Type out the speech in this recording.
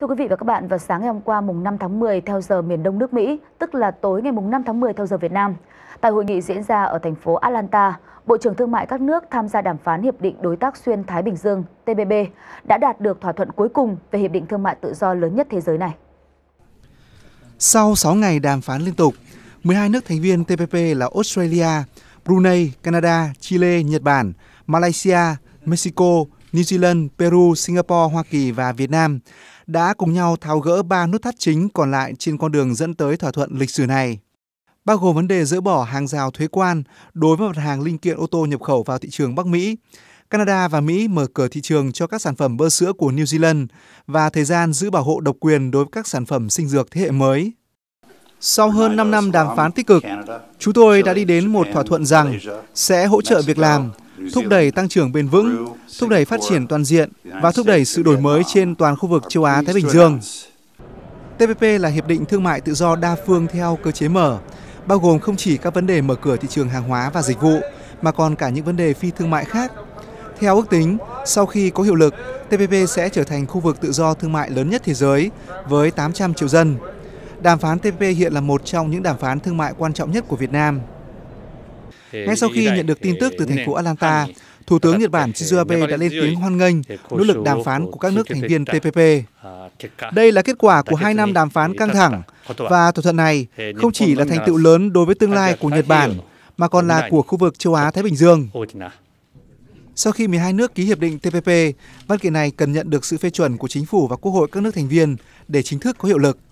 Thưa quý vị và các bạn, vào sáng ngày hôm qua mùng 5 tháng 10 theo giờ miền Đông nước Mỹ, tức là tối ngày mùng 5 tháng 10 theo giờ Việt Nam, tại hội nghị diễn ra ở thành phố Atlanta, Bộ trưởng Thương mại các nước tham gia đàm phán Hiệp định Đối tác xuyên Thái Bình Dương TPP đã đạt được thỏa thuận cuối cùng về Hiệp định Thương mại Tự do lớn nhất thế giới này. Sau 6 ngày đàm phán liên tục, 12 nước thành viên TPP là Australia, Brunei, Canada, Chile, Nhật Bản, Malaysia, Mexico, New Zealand, Peru, Singapore, Hoa Kỳ và Việt Nam đã cùng nhau tháo gỡ ba nút thắt chính còn lại trên con đường dẫn tới thỏa thuận lịch sử này, bao gồm vấn đề dỡ bỏ hàng rào thuế quan đối với mặt hàng linh kiện ô tô nhập khẩu vào thị trường Bắc Mỹ, Canada và Mỹ mở cửa thị trường cho các sản phẩm bơ sữa của New Zealand và thời gian giữ bảo hộ độc quyền đối với các sản phẩm sinh dược thế hệ mới. Sau hơn 5 năm đàm phán tích cực, chúng tôi đã đi đến một thỏa thuận rằng sẽ hỗ trợ việc làm, thúc đẩy tăng trưởng bền vững, thúc đẩy phát triển toàn diện và thúc đẩy sự đổi mới trên toàn khu vực châu Á Thái Bình Dương. TPP là hiệp định thương mại tự do đa phương theo cơ chế mở, bao gồm không chỉ các vấn đề mở cửa thị trường hàng hóa và dịch vụ mà còn cả những vấn đề phi thương mại khác. Theo ước tính, sau khi có hiệu lực, TPP sẽ trở thành khu vực tự do thương mại lớn nhất thế giới với 800 triệu dân. Đàm phán TPP hiện là một trong những đàm phán thương mại quan trọng nhất của Việt Nam. Ngay sau khi nhận được tin tức từ thành phố Atlanta, Thủ tướng Nhật Bản Shinzo Abe đã lên tiếng hoan nghênh nỗ lực đàm phán của các nước thành viên TPP. À, Đây là kết quả của hai năm đàm phán căng thẳng à? và thỏa thuận này không chỉ là thành tựu lớn đối với tương lai của Nhật Bản mà còn là của khu vực châu Á-Thái Bình Dương. Sau khi 12 nước ký hiệp định TPP, văn kiện này cần nhận được sự phê chuẩn của chính phủ và quốc hội các nước thành viên để chính thức có hiệu lực.